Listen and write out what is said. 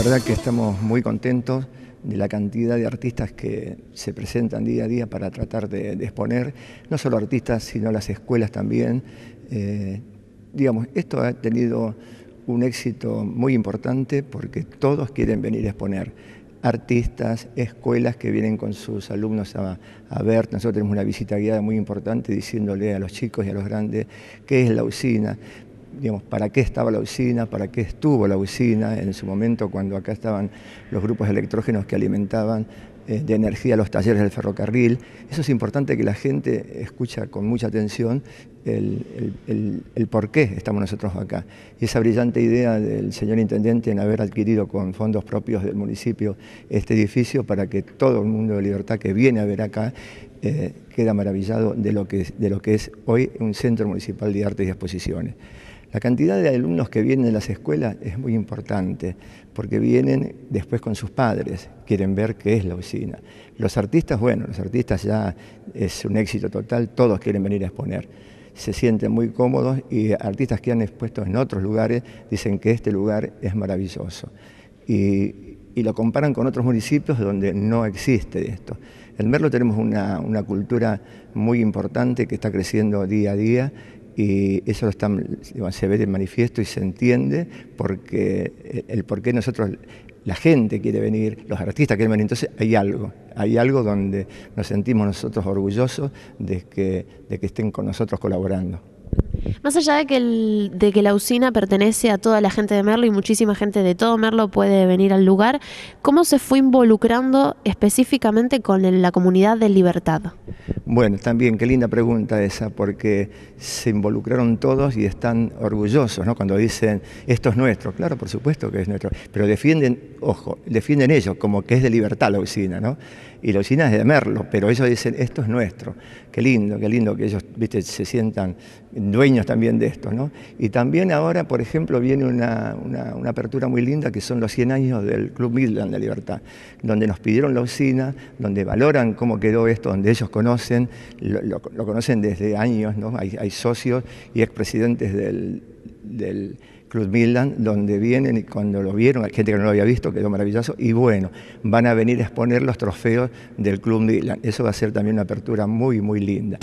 La verdad que estamos muy contentos de la cantidad de artistas que se presentan día a día para tratar de, exponer, no solo artistas, sino las escuelas también. Eh, digamos, esto ha tenido un éxito muy importante porque todos quieren venir a exponer. Artistas, escuelas que vienen con sus alumnos a, a ver. Nosotros tenemos una visita guiada muy importante diciéndole a los chicos y a los grandes qué es la usina, para qué estaba la usina, para qué estuvo la usina en su momento cuando acá estaban los grupos electrógenos que alimentaban eh, de energía los talleres del ferrocarril. Eso es importante que la gente escucha con mucha atención el, por qué estamos nosotros acá. Y esa brillante idea del señor intendente en haber adquirido con fondos propios del municipio este edificio para que todo el mundo de libertad que viene a ver acá eh, queda maravillado de lo, que, de lo que es hoy un centro municipal de artes y exposiciones. La cantidad de alumnos que vienen a las escuelas es muy importante, porque vienen después con sus padres, quieren ver qué es la oficina. Los artistas, bueno, los artistas ya es un éxito total, todos quieren venir a exponer. Se sienten muy cómodos y artistas que han expuesto en otros lugares dicen que este lugar es maravilloso. Y, lo comparan con otros municipios donde no existe esto. En Merlo tenemos una, una, cultura muy importante que está creciendo día a día y eso se ve de manifiesto y se entiende porque eh, el por qué nosotros, la gente quiere venir, los artistas quieren venir, entonces hay algo, hay algo donde nos sentimos nosotros orgullosos de que, de que estén con nosotros colaborando. Más allá de que, la usina pertenece a toda la gente de Merlo y muchísima gente de todo Merlo puede venir al lugar, ¿cómo se fue involucrando específicamente con la comunidad de Libertad? Bueno, también qué linda pregunta esa, porque se involucraron todos y están orgullosos, ¿no? Cuando dicen, esto es nuestro, claro, por supuesto que es nuestro, pero defienden, ojo, defienden ellos como que es de Libertad la usina, ¿no? Y la usina es de Merlo, pero ellos dicen, esto es nuestro, qué lindo, qué lindo que ellos, viste, se sientan dueños también de esto. ¿no? Y también ahora, por ejemplo, viene una, una, apertura muy linda que son los 100 años del Club Midland de Libertad, donde nos pidieron la oficina donde valoran cómo quedó esto, donde ellos conocen, lo, conocen desde años, ¿no? hay, socios y expresidentes del, del Club Midland, donde vienen y cuando lo vieron, hay gente que no lo había visto, quedó maravilloso, y bueno, van a venir a exponer los trofeos del Club Midland. Eso va a ser también una apertura muy, muy linda.